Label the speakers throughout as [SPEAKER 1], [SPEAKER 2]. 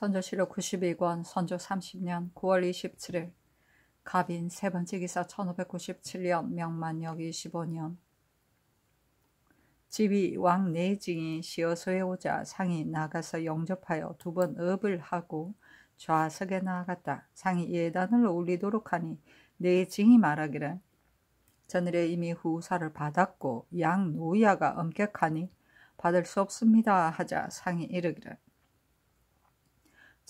[SPEAKER 1] 선조실록 92권 선조 30년 9월 27일 갑인 세 번째 기사 1597년 명만역 25년 집이 왕 내징이 시어소에 오자 상이 나가서 영접하여 두 번 업을 하고 좌석에 나아갔다. 상이 예단을 올리도록 하니 내징이 말하기를 전일에 이미 후사를 받았고 양 노야가 엄격하니 받을 수 없습니다 하자 상이 이르기를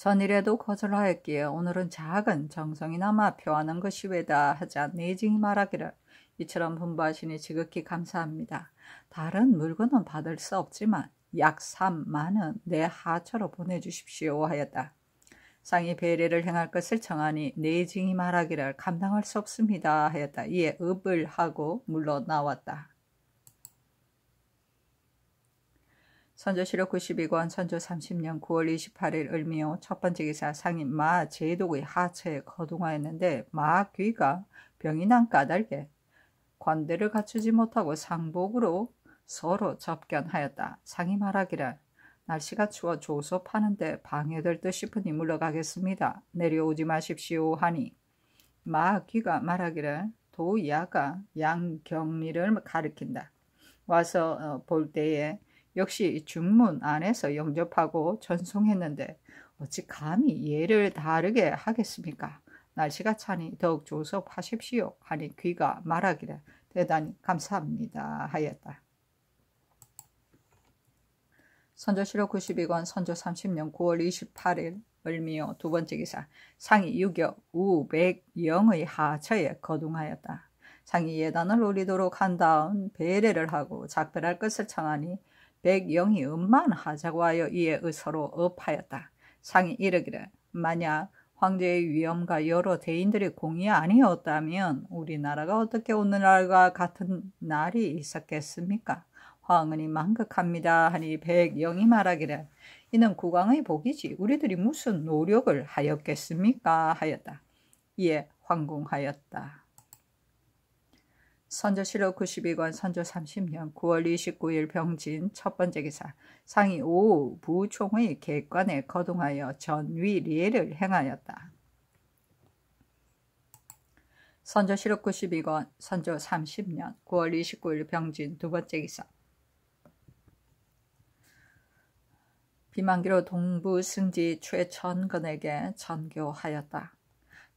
[SPEAKER 1] 전일에도 거절하였기에 오늘은 작은 정성이 남아 표하는 것이 외다 하자 내징이 말하기를 이처럼 분부하시니 지극히 감사합니다. 다른 물건은 받을 수 없지만 약 3만은 내 하처로 보내주십시오 하였다. 상이 배례를 행할 것을 정하니 내징이 말하기를 감당할 수 없습니다 하였다. 이에 읍을 하고 물러 나왔다. 선조실록 92권 선조 30년 9월 28일 을미오첫 번째 기사 상인 마 제독의 하체에 거동하였는데 마 귀가 병이 난 까닭에 관대를 갖추지 못하고 상복으로 서로 접견하였다. 상이 말하기를 날씨가 추워 조소 파는데 방해될 듯 싶으니 물러가겠습니다. 내려오지 마십시오 하니 마 귀가 말하기를 도야가 양경리를 가리킨다. 와서 어, 볼 때에 역시 중문 안에서 영접하고 전송했는데 어찌 감히 예를 다르게 하겠습니까? 날씨가 차니 더욱 조섭하십시오 하니 귀가 말하기를 대단히 감사합니다 하였다. 선조시록 92권 선조 30년 9월 28일 을미요 두 번째 기사 상이 유격 우백영의 하처에 거둥하였다. 상이 예단을 올리도록 한 다음 배례를 하고 작별할 것을 청하니 백영이 음만 하자고 하여 이에 의서로 업하였다. 상이 이르기를 만약 황제의 위엄과 여러 대인들의 공이 아니었다면 우리나라가 어떻게 오늘날과 같은 날이 있었겠습니까? 황은이 만극합니다 하니 백영이 말하기를 이는 국왕의 복이지 우리들이 무슨 노력을 하였겠습니까 하였다. 이에 황궁하였다. 선조실록 92권 선조 30년 9월 29일 병진 첫 번째 기사 상이 오 부총의 객관에 거동하여 전위례를 리 행하였다. 선조실록 92권 선조 30년 9월 29일 병진 두 번째 기사 비만기로 동부 승지 최천근에게 전교하였다.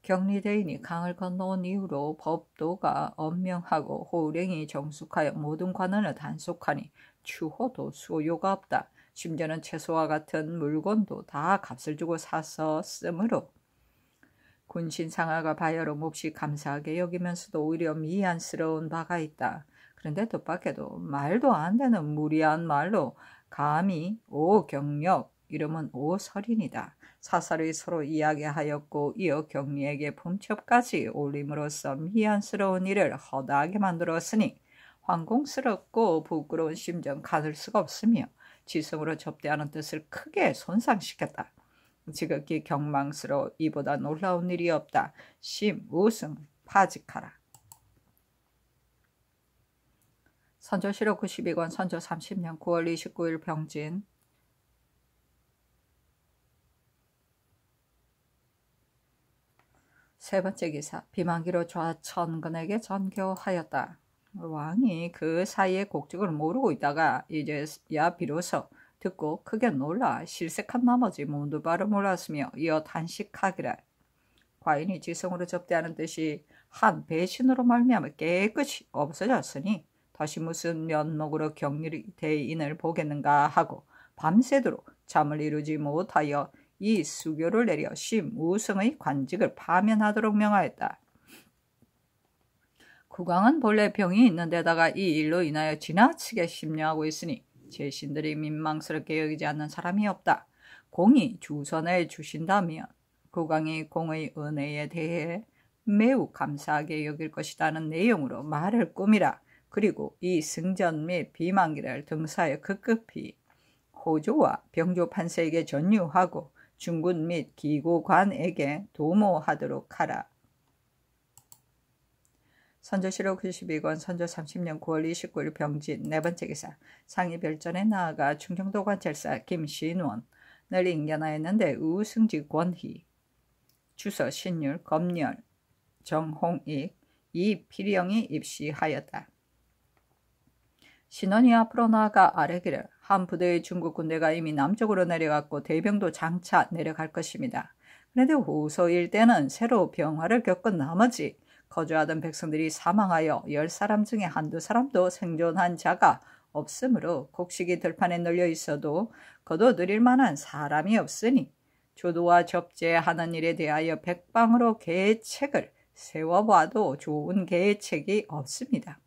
[SPEAKER 1] 격리대인이 강을 건너온 이후로 법도가 엄명하고 호랭이 정숙하여 모든 관원을 단속하니 추호도 수요가 없다. 심지어는 채소와 같은 물건도 다 값을 주고 사서 쓰므로 군신 상하가 바야로 몹시 감사하게 여기면서도 오히려 미안스러운 바가 있다. 그런데 뜻밖에도 말도 안 되는 무리한 말로 감히 오경력 이름은 오설인이다. 사사이 서로 이야기하였고 이어 경리에게 품첩까지 올림으로써 미안스러운 일을 허다하게 만들었으니 황공스럽고 부끄러운 심정 가둘 수가 없으며 지성으로 접대하는 뜻을 크게 손상시켰다. 지극히 경망스러워 이보다 놀라운 일이 없다. 심, 우승, 파직하라. 선조 시록 92권 선조 30년 9월 29일 병진 세 번째 기사 비만기로 좌천근에게 전교하였다. 왕이 그 사이의 곡직을 모르고 있다가 이제야 비로소 듣고 크게 놀라 실색한 나머지 몸두바로 몰랐으며 이어 단식하기라 과인이 지성으로 접대하는 듯이한 배신으로 말미암아 깨끗이 없어졌으니 다시 무슨 면목으로 격렬히 대인을 보겠는가 하고 밤새도록 잠을 이루지 못하여 이 수교를 내려 심 우승의 관직을 파면하도록 명하였다. 국왕은 본래 병이 있는 데다가 이 일로 인하여 지나치게 심려하고 있으니 제신들이 민망스럽게 여기지 않는 사람이 없다. 공이 주선해 주신다면 국왕이 공의 은혜에 대해 매우 감사하게 여길 것이라는 내용으로 말을 꾸미라. 그리고 이 승전 및 비만기를 등사에 급급히 호조와 병조 판세에게 전유하고 중군 및 기구관에게 도모하도록 하라. 선조시록 92권 선조 30년 9월 29일 병진 네 번째 기사 상위 별전에 나아가 충청도 관찰사 김신원 널리 인견하였는데 우승지 권희 주서 신율 검열 정홍익 이필영이 입시하였다. 신원이 앞으로 나아가 아래기를 한 부대의 중국 군대가 이미 남쪽으로 내려갔고 대병도 장차 내려갈 것입니다. 그런데 후소 일대는 새로 병화를 겪은 나머지 거주하던 백성들이 사망하여 열 사람 중에 한두 사람도 생존한 자가 없으므로 곡식이 들판에 널려 있어도 거둬들일 만한 사람이 없으니 조도와 접재하는 일에 대하여 백방으로 계책을 세워봐도 좋은 계책이 없습니다.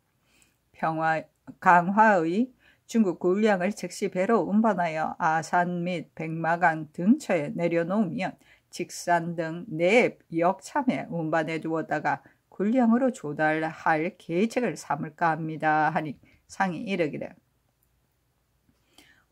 [SPEAKER 1] 평화 강화의 중국 군량을 즉시 배로 운반하여 아산 및 백마강 등처에 내려놓으면 직산 등 내 역참에 운반해 두었다가 군량으로 조달할 계책을 삼을까 합니다 하니 상이 이르기를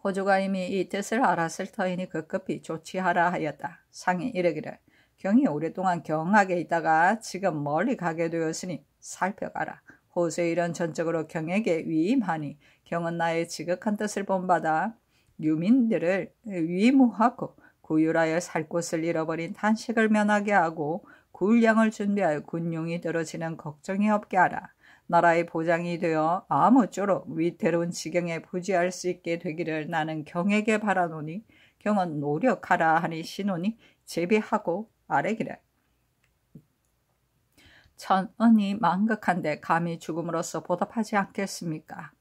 [SPEAKER 1] 호주가 이미 이 뜻을 알았을 터이니 급급히 조치하라 하였다. 상이 이르기를 경이 오랫동안 경악에 있다가 지금 멀리 가게 되었으니 살펴가라. 호수의 이런 전적으로 경에게 위임하니 경은 나의 지극한 뜻을 본받아 유민들을 위무하고 구휼하여 살 곳을 잃어버린 탄식을 면하게 하고 굴량을 준비하여 군용이 떨어지는 걱정이 없게 하라. 나라의 보장이 되어 아무쪼록 위태로운 지경에 부지할 수 있게 되기를 나는 경에게 바라노니 경은 노력하라 하니 신혼니 제비하고 아래기라 천은이 망극한데 감히 죽음으로써 보답하지 않겠습니까?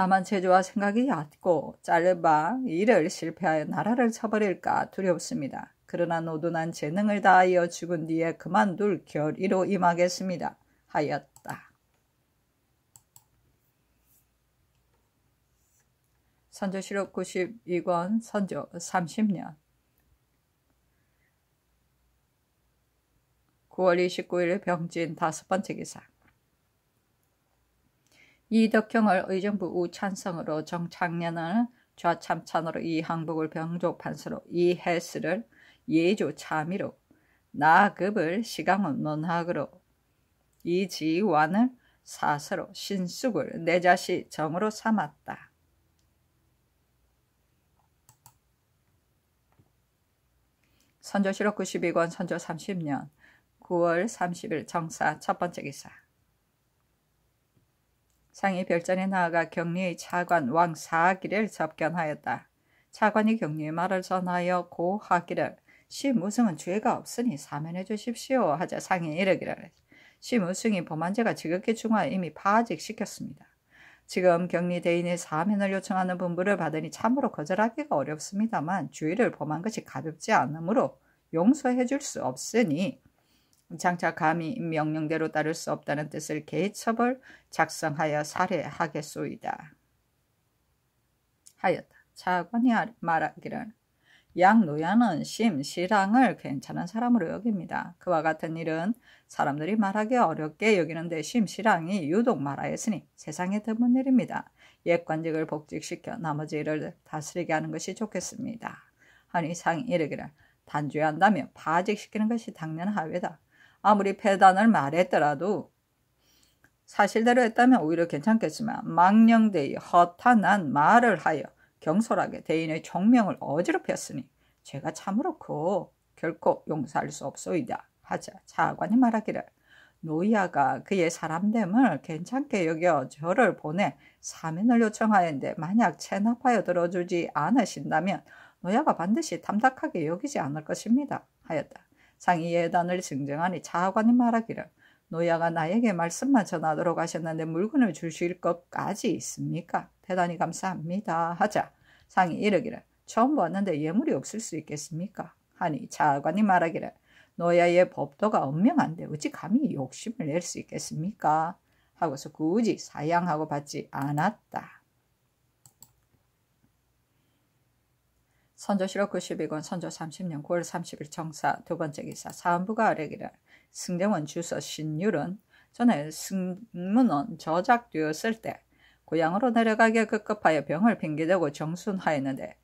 [SPEAKER 1] 다만 제주와 생각이 얕고 짧바 일을 실패하여 나라를 쳐버릴까 두렵습니다. 그러나 노둔한 재능을 다하여 죽은 뒤에 그만둘 결의로 임하겠습니다. 하였다. 선조실록 92권 선조 30년 9월 29일 병진 다섯 번째 기사 이덕경을 의정부 우찬성으로 정창년을 좌참찬으로 이항복을 병조판서로 이해스를 예조참의로 나급을 시강원 논학으로 이지완을 사서로 신숙을 내자시 정으로 삼았다. 선조실록 92권 선조 30년 9월 30일 정사 첫 번째 기사 상이 별전에 나아가 경리의 차관 왕사기를 접견하였다. 차관이 경리의 말을 전하여 고하기를 시무승은 죄가 없으니 사면해 주십시오 하자 상이 이르기를 시무승이 범한죄가 지극히 중하 이미 파직시켰습니다. 지금 격리 대인의 사면을 요청하는 분부를 받으니 참으로 거절하기가 어렵습니다만 주의를 범한 것이 가볍지 않으므로 용서해 줄 수 없으니 장차 감히 명령대로 따를 수 없다는 뜻을 계처벌 작성하여 살해하겠소이다. 하였다. 차관이 말하기를 양노야는 심실랑을 괜찮은 사람으로 여깁니다. 그와 같은 일은 사람들이 말하기 어렵게 여기는데 심실랑이 유독 말하였으니 세상에 드문 일입니다. 예 관직을 복직시켜 나머지 일을 다스리게 하는 것이 좋겠습니다. 하니 상이 이르기를 단죄한다며 파직시키는 것이 당연하외다. 아무리 폐단을 말했더라도 사실대로 했다면 오히려 괜찮겠지만 망령되이 허탄한 말을 하여 경솔하게 대인의 총명을 어지럽혔으니 죄가 참으로 고 결코 용서할 수 없소이다 하자 자관이 말하기를 노이아가 그의 사람됨을 괜찮게 여겨 저를 보내 사면을 요청하였는데 만약 체납하여 들어주지 않으신다면 노야가 반드시 탐탁하게 여기지 않을 것입니다 하였다. 상의예단을 증정하니 차관이 말하기를 노야가 나에게 말씀만 전하도록 하셨는데 물건을 주실 것까지 있습니까? 대단히 감사합니다. 하자 상이 이르기를 처음 보았는데 예물이 없을 수 있겠습니까? 하니 차관이 말하기를 노야의 법도가 엄명한데 어찌 감히 욕심을 낼 수 있겠습니까? 하고서 굳이 사양하고 받지 않았다. 선조실록 92권 선조 30년 9월 30일 정사 두 번째 기사 사안부가 아뢰기를 승정원 주서 신율은 전에 승문원 저작되었을 때 고향으로 내려가게 급급하여 병을 핑계대고 정순하였는데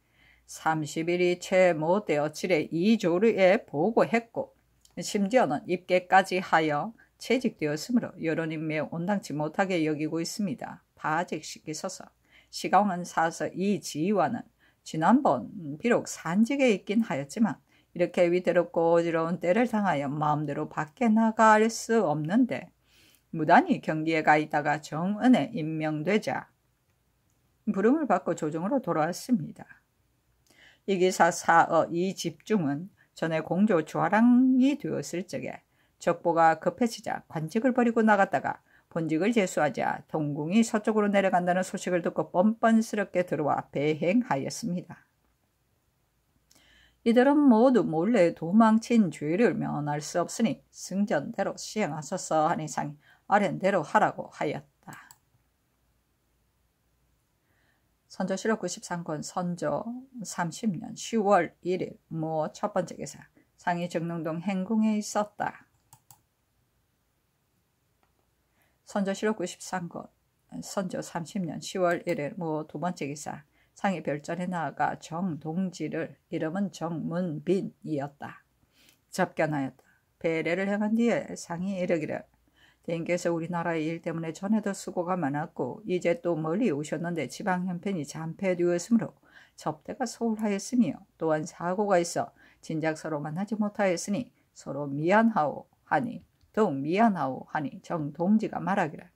[SPEAKER 1] 30일이 채 못되어 칠해 이조류에 보고했고 심지어는 입계까지 하여 채직되었으므로 여론이 매우 온당치 못하게 여기고 있습니다. 바직시키소서 시강은 사서 이 지휘와는 지난번 음, 비록 산직에 있긴 하였지만 이렇게 위태롭고 어지러운 때를 당하여 마음대로 밖에 나갈 수 없는데 무단히 경기에 가 있다가 정은에 임명되자 부름을 받고 조정으로 돌아왔습니다. 이기사 사어 이 집중은 전에 공조 주하랑이 되었을 적에 적보가 급해지자 관직을 버리고 나갔다가 본직을 제수하자 동궁이 서쪽으로 내려간다는 소식을 듣고 뻔뻔스럽게 들어와 배행하였습니다. 이들은 모두 몰래 도망친 죄를 면할 수 없으니 승전대로 시행하소서 하니 상이 아랜대로 하라고 하였다. 선조실록 93권 선조 30년 10월 1일 모 첫 번째 기사 상이 정릉동 행궁에 있었다. 선조실록 93권, 선조 30년 10월 1일 뭐 두 번째 기사, 상의 별전에 나아가 정동지를 이름은 정문빈이었다. 접견하였다. 배례를 행한 뒤에 상이 이르기를 대인께서 우리나라의 일 때문에 전에도 수고가 많았고 이제 또 멀리 오셨는데 지방 형편이 잔폐되었으므로 접대가 소홀하였으며 또한 사고가 있어 진작 서로 만나지 못하였으니 서로 미안하오 하니 더욱 미안하오 하니 정 동지가 말하기를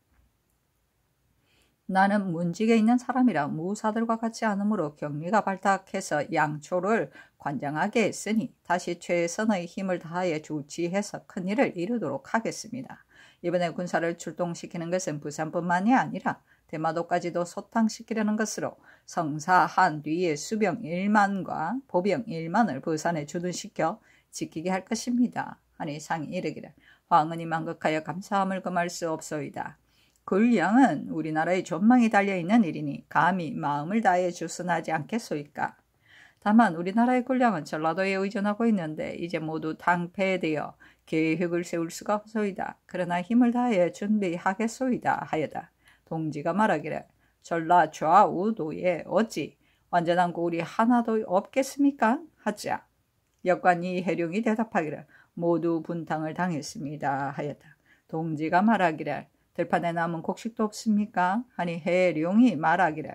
[SPEAKER 1] 나는 문직에 있는 사람이라 무사들과 같지 않으므로 격리가 발탁해서 양초를 관장하게 했으니 다시 최선의 힘을 다해 조치해서 큰일을 이루도록 하겠습니다. 이번에 군사를 출동시키는 것은 부산뿐만이 아니라 대마도까지도 소탕시키려는 것으로 성사한 뒤에 수병 1만과 보병 1만을 부산에 주둔시켜 지키게 할 것입니다. 하니 상이 이르기를 왕은이 만극하여 감사함을 금할 수 없소이다. 군량은 우리나라의 전망이 달려있는 일이니 감히 마음을 다해 주선하지 않겠소이까. 다만 우리나라의 군량은 전라도에 의존하고 있는데 이제 모두 당패되어 계획을 세울 수가 없소이다. 그러나 힘을 다해 준비하겠소이다 하여다. 동지가 말하기를 전라 좌우도에 어찌 완전한 고울이 하나도 없겠습니까? 하자. 여관이 해룡이 대답하기를 모두 분탕을 당했습니다. 하였다. 동지가 말하기를 들판에 남은 곡식도 없습니까? 하니 해룡이 말하기를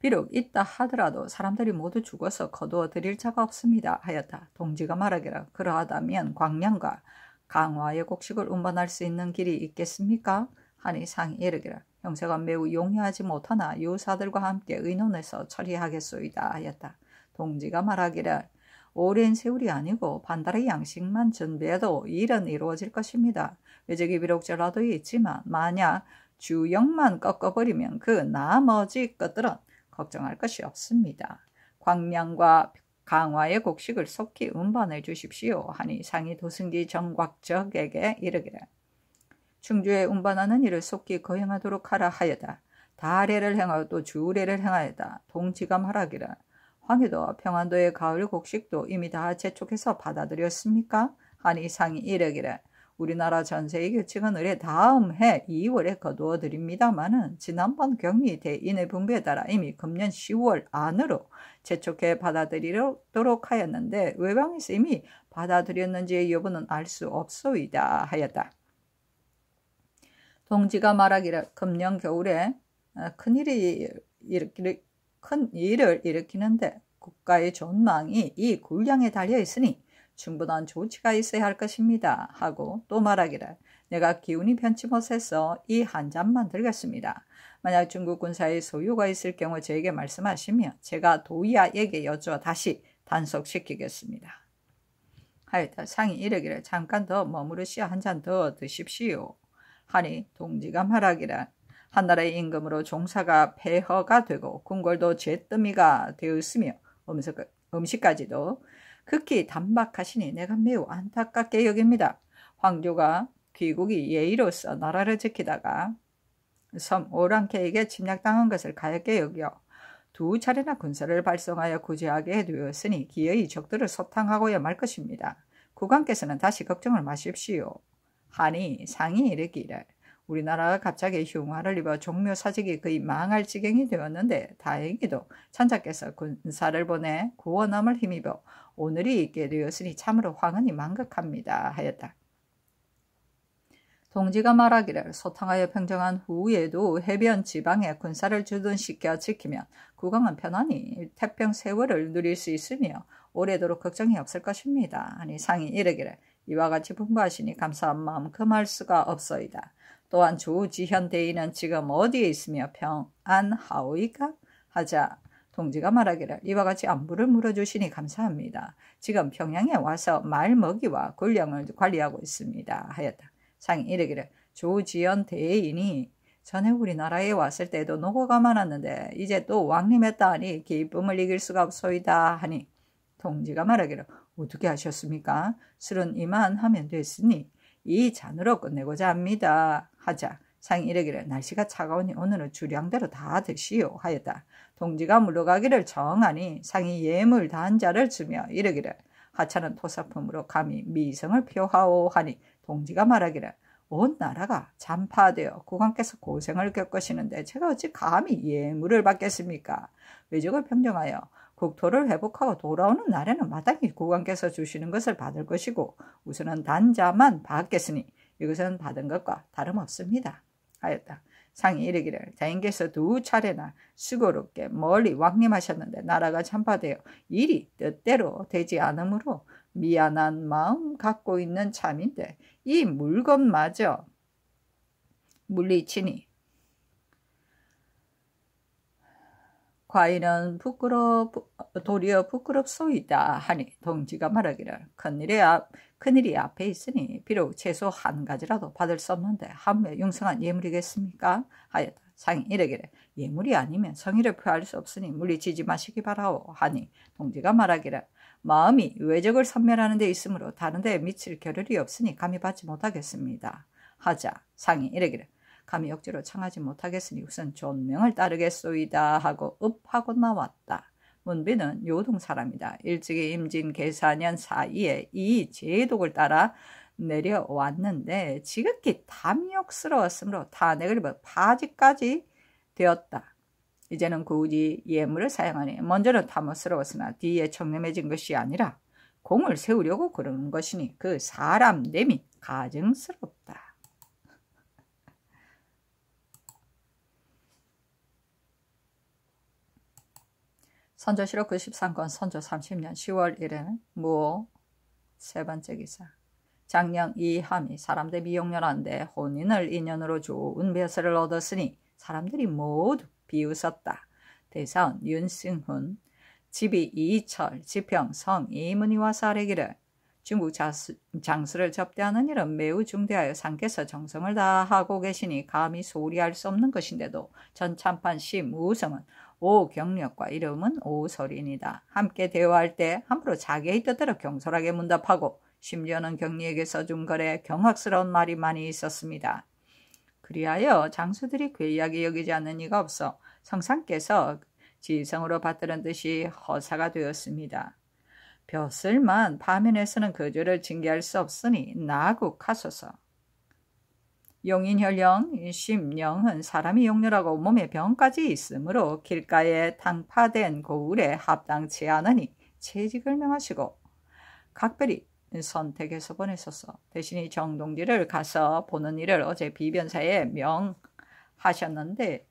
[SPEAKER 1] 비록 있다 하더라도 사람들이 모두 죽어서 거두어 드릴 자가 없습니다. 하였다. 동지가 말하기를 그러하다면 광량과 강화의 곡식을 운반할 수 있는 길이 있겠습니까? 하니 상이 이르기라 형세가 매우 용이하지 못하나 유사들과 함께 의논해서 처리하겠소이다 하였다. 동지가 말하기를 오랜 세월이 아니고 반달의 양식만 전배해도 일은 이루어질 것입니다. 외적이 비록 전라도 있지만 만약 주역만 꺾어버리면 그 나머지 것들은 걱정할 것이 없습니다. 광량과 강화의 곡식을 속히 운반해 주십시오 하니 상이 도승기 정곽적에게 이르기를 충주에 운반하는 일을 속히 거행하도록 하라 하여다 다례를 행하여 또 주례를 행하여다 동지감하라기라 황희도 평안도의 가을 곡식도 이미 다 재촉해서 받아들였습니까? 한이 상이 이르기를 우리나라 전세의 규칙은 의뢰 다음 해 2월에 거두어 드립니다마는 지난번 경리 대인의 분배에 따라 이미 금년 10월 안으로 재촉해 받아들이도록 하였는데 외방에서 이미 받아들였는지의 여부는 알 수 없소이다 하였다. 동지가 말하기를 금년 겨울에 어, 큰일이 큰 일을 일으키는데 국가의 존망이 이 군량에 달려 있으니 충분한 조치가 있어야 할 것입니다. 하고 또 말하기를 내가 기운이 변치 못해서 이 한 잔만 들겠습니다. 만약 중국 군사의 소유가 있을 경우 저에게 말씀하시면 제가 도이아에게 여쭈어 다시 단속시키겠습니다. 하여튼 상이 이르기를 잠깐 더 머무르시어 한 잔 더 드십시오. 하니 동지가 말하기를 한나라의 임금으로 종사가 폐허가 되고 궁궐도 잿더이가 되었으며 음식까지도 극히 단박하시니 내가 매우 안타깝게 여깁니다. 황조가 귀국이 예의로서 나라를 지키다가 섬 오랑캐에게 침략당한 것을 가엽게 여겨 두 차례나 군사를 발송하여 구제하게 되었으니 기어이 적들을 소탕하고야 말 것입니다. 국왕께서는 다시 걱정을 마십시오. 하니 상이 이르기를 우리나라가 갑자기 흉화를 입어 종묘 사직이 거의 망할 지경이 되었는데 다행히도 천자께서 군사를 보내 구원함을 힘입어 오늘이 있게 되었으니 참으로 황은이 망극합니다 하였다. 동지가 말하기를 소탕하여 평정한 후에도 해변 지방에 군사를 주둔시켜 지키면 국왕은 편안히 태평 세월을 누릴 수 있으며 오래도록 걱정이 없을 것입니다. 아니 상이 이르기를 이와 같이 분부하시니 감사한 마음 금할 수가 없어이다. 또한 조지현 대인은 지금 어디에 있으며 평안하오이까 하자 동지가 말하기를 이와 같이 안부를 물어주시니 감사합니다. 지금 평양에 와서 말먹이와 군량을 관리하고 있습니다. 하였다. 상이 이르기를 조지현 대인이 전에 우리나라에 왔을 때도 노고가 많았는데 이제 또왕님했다하니 기쁨을 이길 수가 없소이다 하니 동지가 말하기를 어떻게 하셨습니까? 술은 이만 하면 됐으니 이 잔으로 끝내고자 합니다. 하자 상이 이르기를 날씨가 차가우니 오늘은 주량대로 다 드시오 하였다. 동지가 물러가기를 정하니 상이 예물 단자를 주며 이르기를 하찮은 토사품으로 감히 미성을 표하오 하니 동지가 말하기를 온 나라가 잔파되어 국왕께서 고생을 겪으시는데 제가 어찌 감히 예물을 받겠습니까? 외적을 평정하여 국토를 회복하고 돌아오는 날에는 마땅히 국왕께서 주시는 것을 받을 것이고 우선은 단자만 받겠으니 이것은 받은 것과 다름없습니다. 하였다. 상이 이르기를 자인께서 두 차례나 수고롭게 멀리 왕림하셨는데 나라가 참파되어 일이 뜻대로 되지 않으므로 미안한 마음 갖고 있는 참인데 이 물건마저 물리치니 과인은 부끄럽 도리어 부끄럽소이다 하니 동지가 말하기를 큰일이야 큰일이 앞에 있으니 비록 최소 한 가지라도 받을 수 없는데 한매 융성한 예물이겠습니까 하였다 상이 이르기를 예물이 아니면 성의를 표할 수 없으니 물리치지 마시기 바라오 하니 동지가 말하기를 마음이 외적을 선멸하는 데 있으므로 다른 데에 미칠 겨를이 없으니 감히 받지 못하겠습니다 하자 상이 이르기를 감히 억지로 청하지 못하겠으니 우선 존명을 따르겠소이다 하고 읍하고 나왔다. 문비는 요동 사람이다. 일찍이 임진 계사년 사이에 이 제독을 따라 내려왔는데 지극히 탐욕스러웠으므로 탄핵을 입어 파지까지 되었다. 이제는 굳이 예물을 사용하니 먼저는 탐욕스러웠으나 뒤에 청렴해진 것이 아니라 공을 세우려고 그러는 것이니 그 사람 됨이 가증스럽다. 선조시록 93권 선조 30년 10월 1일 무오세 번째 기사 장령 이함이 사람들 미용녀한데 혼인을 인연으로 좋은 벼슬을 얻었으니 사람들이 모두 비웃었다. 대사원 윤승훈 집이 이철, 지평, 성, 이문희와 사례기를 중국 자수, 장수를 접대하는 일은 매우 중대하여 상께서 정성을 다하고 계시니 감히 소리할 수 없는 것인데도 전참판 심우성은 오 경력과 이름은 오설인이다. 함께 대화할 때 함부로 자기의 뜻대로 경솔하게 문답하고 심지어는 경리에게 써준 글에 경악스러운 말이 많이 있었습니다. 그리하여 장수들이 괴이하게 여기지 않는 이가 없어 성상께서 지성으로 받들은 듯이 허사가 되었습니다. 벼슬만 파면에서는 그 죄를 징계할 수 없으니 나국하소서. 용인혈령, 심령은 사람이 용렬하고 몸에 병까지 있으므로 길가에 당파된 고울에 합당치 않으니 채직을 명하시고 각별히 선택해서 보내소서 대신이 정동지를 가서 보는 일을 어제 비변사에 명하셨는데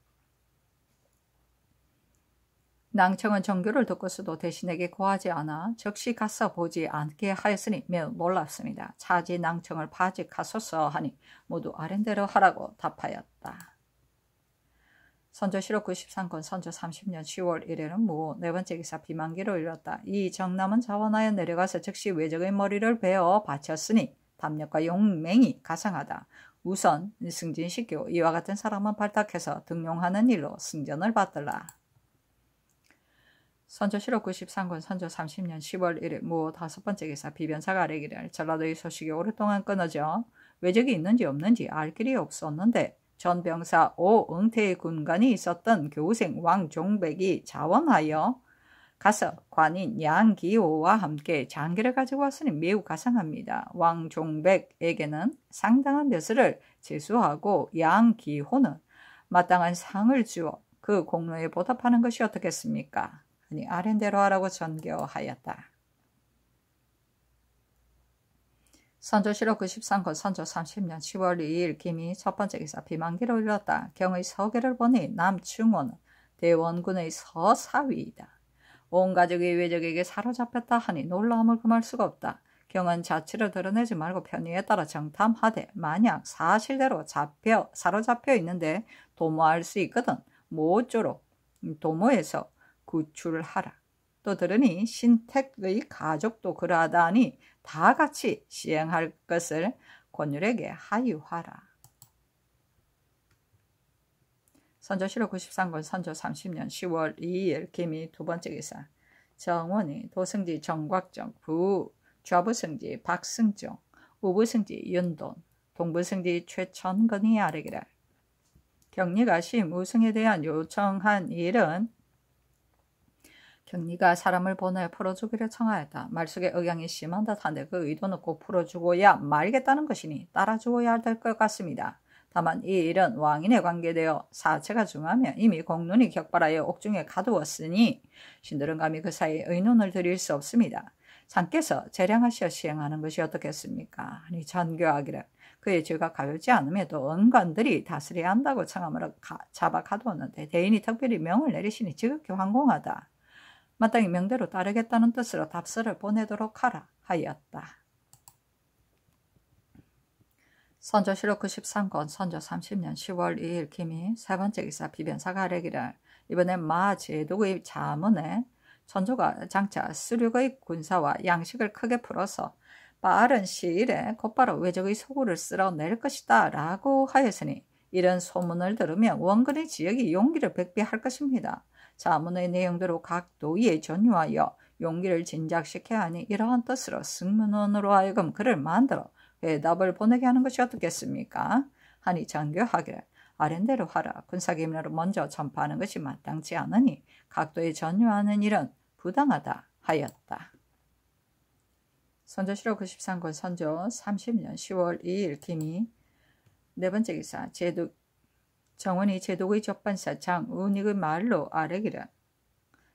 [SPEAKER 1] 낭청은 정교를 듣고서도 대신에게 고하지 않아 즉시 가서 보지 않게 하였으니 매우 놀랍습니다. 차지 낭청을 바지 가소서 하니 모두 아랜대로 하라고 답하였다. 선조시록 93권 선조 30년 10월 1일은 무호 네 번째 기사 비만기로 일렀다. 이 정남은 자원하여 내려가서 즉시 외적의 머리를 베어 바쳤으니 담력과 용맹이 가상하다. 우선 승진 시교 이와 같은 사람은 발탁해서 등용하는 일로 승전을 받들라. 선조실록 93권 선조 30년 10월 1일 모 다섯 번째 기사 비변사가 아래기를 전라도의 소식이 오랫동안 끊어져 외적이 있는지 없는지 알 길이 없었는데 전병사 오응태의 군관이 있었던 교우생 왕종백이 자원하여 가서 관인 양기호와 함께 장기를 가지고 왔으니 매우 가상합니다. 왕종백에게는 상당한 벼슬을 제수하고 양기호는 마땅한 상을 주어 그 공로에 보답하는 것이 어떻겠습니까? 아니 아랜대로 하라고 전교하였다. 선조실록 93권 선조 30년 10월 2일 김이 첫 번째 기사 비만기로 일렀다. 경의 서계를 보니 남충원 대원군의 서사위이다. 온 가족이 외적에게 사로잡혔다 하니 놀라움을 금할 수가 없다. 경은 자취를 드러내지 말고 편의에 따라 정탐하되 만약 사실대로 잡혀 사로잡혀 있는데 도모할 수 있거든 모쪼록 도모해서 구출하라. 또 들으니 신택의 가족도 그러하다니 다 같이 시행할 것을 권율에게 하유하라. 선조실로 93권 선조 30년 10월 2일 김이 두 번째 기사 정원이 도승지 정곽정 부 좌부승지 박승종 우부승지 윤돈 동부승지 최천근이 아래기라 경리가 심 우승에 대한 요청한 일은 경리가 사람을 보내 풀어주기를 청하였다. 말 속에 억양이 심한 듯한데 그 의도는 꼭 풀어주고야 말겠다는 것이니 따라주어야 될 것 같습니다. 다만 이 일은 왕인에 관계되어 사체가 중하며 이미 공론이 격발하여 옥중에 가두었으니 신들은 감히 그 사이 에 의논을 드릴 수 없습니다. 장께서 재량하시어 시행하는 것이 어떻겠습니까? 아니 전교하기를 그의 죄가 가볍지 않음에도 은관들이 다스려야 한다고 청함으로 가, 잡아 가두었는데 대인이 특별히 명을 내리시니 지극히 황공하다. 마땅히 명대로 따르겠다는 뜻으로 답서를 보내도록 하라 하였다. 선조실록 93권 선조 30년 10월 2일 김이 세 번째 기사 비변사가 하기를 이번엔 마 제독의 자문에 선조가 장차 수륙의 군사와 양식을 크게 풀어서 빠른 시일에 곧바로 외적의 소굴을 쓸어낼 것이다 라고 하였으니 이런 소문을 들으면 원근의 지역이 용기를 백비할 것입니다. 자문의 내용대로 각 도의에 전유하여 용기를 진작시켜야 하니 이러한 뜻으로 승문원으로 하여금 그를 만들어 회답을 보내게 하는 것이 어떻겠습니까? 하니 장교하기를 아랜대로 하라. 군사기밀로 먼저 전파하는 것이 마땅치 않으니 각도에 전유하는 일은 부당하다 하였다. 선조시록 93권 선조 30년 10월 2일 김이 네 번째 기사 제독 정원이 제독의 접반사창 은익의 말로 아래기라.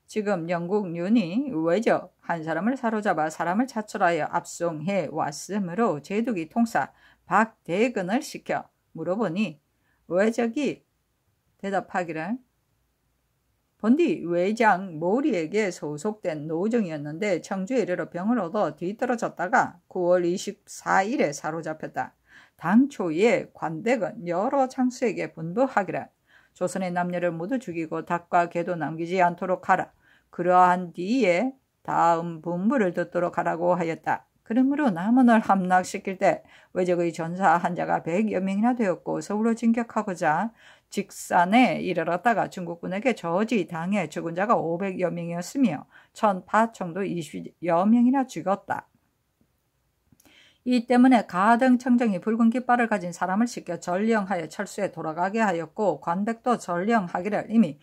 [SPEAKER 1] 지금 영국 윤이 외적 한 사람을 사로잡아 사람을 자출하여 압송해 왔으므로 제독이 통사 박대근을 시켜 물어보니 외적이 대답하기를 본디 외장 모리에게 소속된 노정이었는데 청주에 이르러 병을 얻어 뒤떨어졌다가 9월 24일에 사로잡혔다. 당초에 관백은 여러 장수에게 분부하기를 조선의 남녀를 모두 죽이고 닭과 개도 남기지 않도록 하라. 그러한 뒤에 다음 분부를 듣도록 하라고 하였다. 그러므로 남원을 함락시킬 때 외적의 전사 한 자가 백여 명이나 되었고 서울로 진격하고자 직산에 이르렀다가 중국군에게 저지당해 죽은 자가 오백여 명이었으며 천파청도 이십여 명이나 죽었다. 이 때문에 가등 청정이 붉은 깃발을 가진 사람을 시켜 전령하여 철수에 돌아가게 하였고 관백도 전령하기를 이미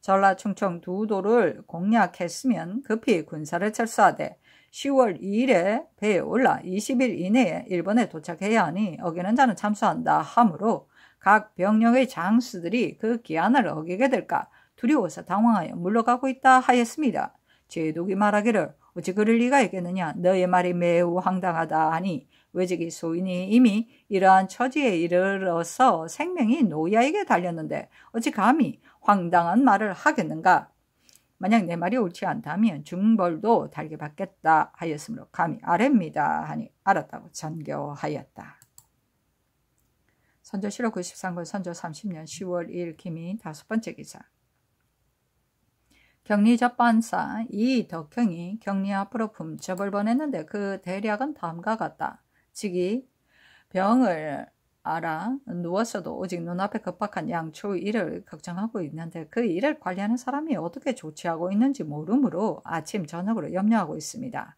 [SPEAKER 1] 전라 충청 두 도를 공략했으면 급히 군사를 철수하되 10월 2일에 배에 올라 20일 이내에 일본에 도착해야 하니 어기는 자는 참수한다 하므로 각 병력의 장수들이 그 기한을 어기게 될까 두려워서 당황하여 물러가고 있다 하였습니다. 제독이 말하기를 어찌 그럴 리가 있겠느냐 너의 말이 매우 황당하다 하니 외적이 소인이 이미 이러한 처지에 이르러서 생명이 노야에게 달렸는데 어찌 감히 황당한 말을 하겠는가 만약 내 말이 옳지 않다면 중벌도 달게 받겠다 하였으므로 감히 아래입니다 하니 알았다고 전교하였다. 선조실록 93권 선조 30년 10월 1일 김인 다섯 번째 기사 격리 접반사 이덕형이 격리 앞으로 품첩을 보냈는데 그 대략은 다음과 같다. 즉이 병을 알아 누웠어도 오직 눈앞에 급박한 양초 일을 걱정하고 있는데 그 일을 관리하는 사람이 어떻게 조치하고 있는지 모름으로 아침 저녁으로 염려하고 있습니다.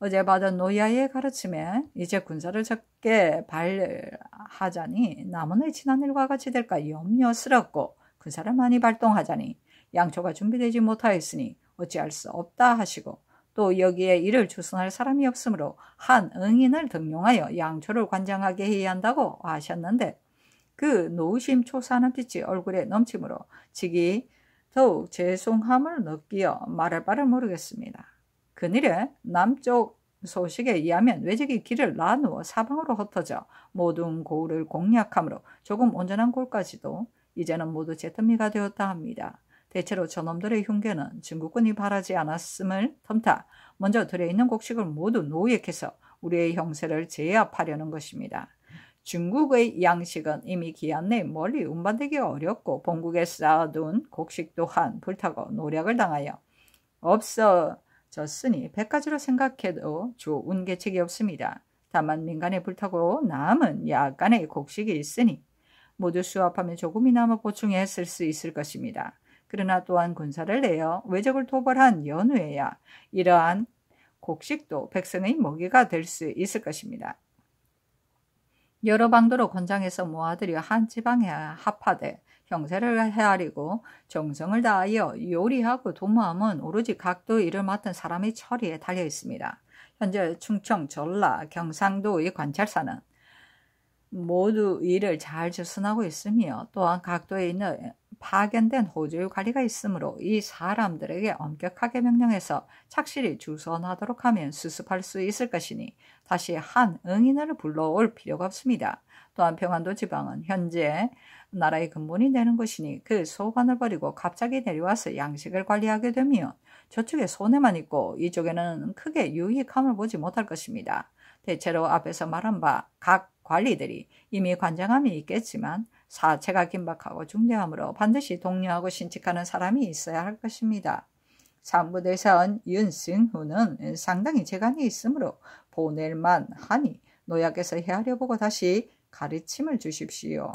[SPEAKER 1] 어제 받은 노야의 가르침에 이제 군사를 적게 발하자니 나무의 지난 일과 같이 될까 염려스럽고 군사를 많이 발동하자니 양초가 준비되지 못하였으니 어찌할 수 없다 하시고 또 여기에 이를 주선할 사람이 없으므로 한 응인을 등용하여 양초를 관장하게 해야 한다고 하셨는데 그 노심 초사하는 빛이 얼굴에 넘침으로 직이 더욱 죄송함을 느끼어 말할 바를 모르겠습니다. 그늘에 남쪽 소식에 의하면 외적이 길을 나누어 사방으로 흩어져 모든 고을을 공략함으로 조금 온전한 골까지도 이제는 모두 제트미가 되었다 합니다. 대체로 저놈들의 흉계는 중국군이 바라지 않았음을 틈타 먼저 들어있는 곡식을 모두 노획해서 우리의 형세를 제압하려는 것입니다. 중국의 양식은 이미 기한 내 멀리 운반되기 어렵고 본국에 쌓아둔 곡식 또한 불타고 노력을 당하여 없어졌으니 100가지로 생각해도 좋은 계책이 없습니다. 다만 민간에 불타고 남은 약간의 곡식이 있으니 모두 수합하면 조금이나마 보충했을 수 있을 것입니다. 그러나 또한 군사를 내어 외적을 토벌한 연후에야 이러한 곡식도 백성의 먹이가 될 수 있을 것입니다. 여러 방도로 권장해서 모아들여 한 지방에 합하되 형세를 헤아리고 정성을 다하여 요리하고 도모함은 오로지 각도 일을 맡은 사람의 처리에 달려 있습니다. 현재 충청, 전라, 경상도의 관찰사는 모두 일을 잘 주선하고 있으며 또한 각도에 있는 파견된 호주 관리가 있으므로 이 사람들에게 엄격하게 명령해서 착실히 주선하도록 하면 수습할 수 있을 것이니 다시 한 응인을 불러올 필요가 없습니다. 또한 평안도 지방은 현재 나라의 근본이 되는 것이니 그 소관을 버리고 갑자기 내려와서 양식을 관리하게 되며 저쪽에 손해만 있고 이쪽에는 크게 유익함을 보지 못할 것입니다. 대체로 앞에서 말한 바 각 관리들이 이미 관장함이 있겠지만 사체가 긴박하고 중대함으로 반드시 독려하고 신칙하는 사람이 있어야 할 것입니다. 산부대사원 윤승훈은 상당히 재간이 있으므로 보낼만 하니 노약에서 헤아려보고 다시 가르침을 주십시오.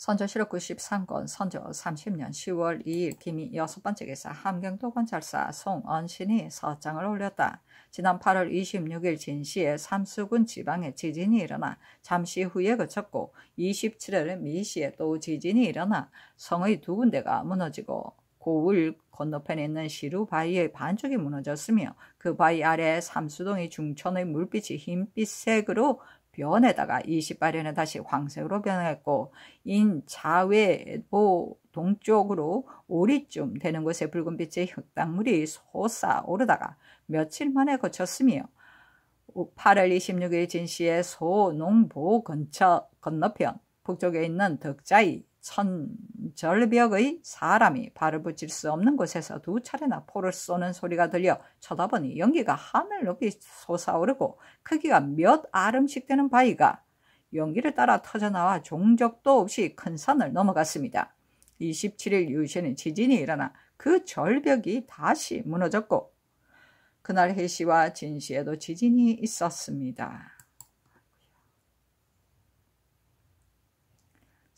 [SPEAKER 1] 선조실록 93권 선조 30년 10월 2일 김이 여섯 번째 기사 함경도 관찰사 송언신이 서장을 올렸다. 지난 8월 26일 진시에 삼수군 지방에 지진이 일어나 잠시 후에 그쳤고 2 7일은 미시에 또 지진이 일어나 성의 두 군데가 무너지고 고을 건너편에 있는 시루 바위의 반쪽이 무너졌으며 그 바위 아래 삼수동의 중천의 물빛이 흰빛색으로 변에다가 28년에 다시 황색으로 변했고 인자외보 동쪽으로 오리쯤 되는 곳에 붉은빛의 흙당물이 솟아 오르다가 며칠 만에 거쳤으며 8월 26일 진시의 소농보 근처 건너편 북쪽에 있는 덕자이 천 절벽의 사람이 발을 붙일 수 없는 곳에서 두 차례나 포를 쏘는 소리가 들려 쳐다보니 연기가 하늘 높이 솟아오르고 크기가 몇 아름씩 되는 바위가 연기를 따라 터져나와 종적도 없이 큰 산을 넘어갔습니다. 27일 유시에는 지진이 일어나 그 절벽이 다시 무너졌고 그날 해시와 진시에도 지진이 있었습니다.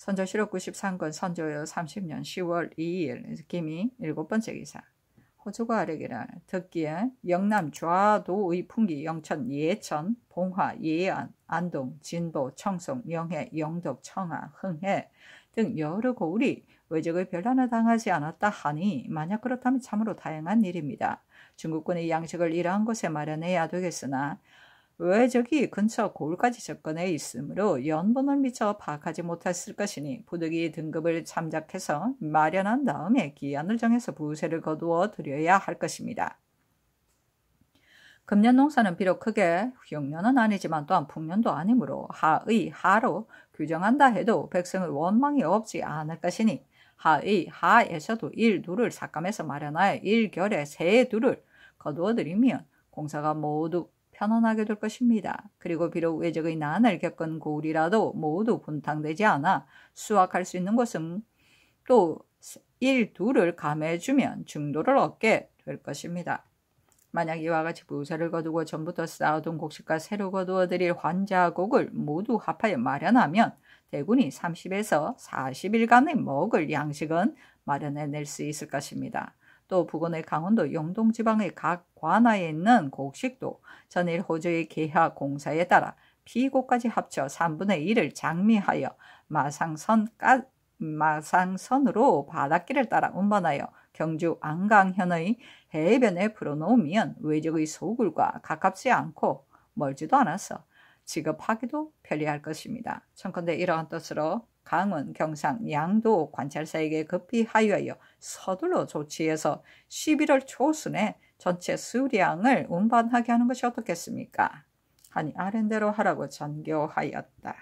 [SPEAKER 1] 선조실록 93권 선조여 30년 10월 2일 김이 일곱 번째 기사 호주가 아래기라 듣기에 영남 좌도의 풍기 영천 예천 봉화 예안 안동 진보 청송 영해 영덕 청하 흥해 등 여러 고을이 외적의 별난을 당하지 않았다 하니 만약 그렇다면 참으로 다양한 일입니다. 중국군의 양식을 이러한 곳에 마련해야 되겠으나 외적이 근처 고을까지 접근해 있으므로 연분을 미처 파악하지 못했을 것이니 부득이 등급을 참작해서 마련한 다음에 기한을 정해서 부세를 거두어 드려야 할 것입니다. 금년 농사는 비록 크게 흉년은 아니지만 또한 풍년도 아니므로 하의 하로 규정한다 해도 백성을 원망이 없지 않을 것이니 하의 하에서도 일 누를 삭감해서 마련하여 일결에 세 누를 거두어 드리면 공사가 모두 편안하게 될 것입니다. 그리고 비록 외적의 난을 겪은 고울이라도 모두 분탕되지 않아 수확할 수 있는 것은 또 일, 둘을 감해주면 중도를 얻게 될 것입니다. 만약 이와 같이 부세를 거두고 전부터 쌓아둔 곡식과 새로 거두어 드릴 환자곡을 모두 합하여 마련하면 대군이 30에서 40일간의 먹을 양식은 마련해낼 수 있을 것입니다. 또 부근의 강원도 영동 지방의 각 관하에 있는 곡식도 전일 호주의 계약 공사에 따라 피고까지 합쳐 3분의 1을 장미하여 마상선 까, 마상선으로 바닷길을 따라 운반하여 경주 안강현의 해변에 풀어놓으면 외적의 소굴과 가깝지 않고 멀지도 않아서 지급하기도 편리할 것입니다. 청컨대 이러한 뜻으로 강원, 경상, 양도 관찰사에게 급히 하여하여 서둘러 조치해서 11월 초순에 전체 수량을 운반하게 하는 것이 어떻겠습니까? 하니 아랜대로 하라고 전교하였다.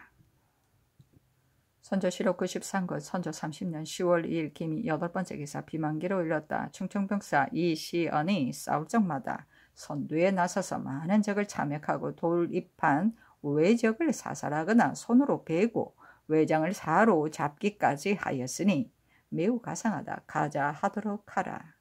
[SPEAKER 1] 선조시록 93권 선조 30년 10월 2일 김이 여덟 번째 기사 비만기로 일렀다. 충청병사 이시언이 싸울 적마다 선두에 나서서 많은 적을 참역하고 돌입한 외적을 사살하거나 손으로 베고 외장을 사로 잡기까지 하였으니 매우 가상하다 가자 하도록 하라.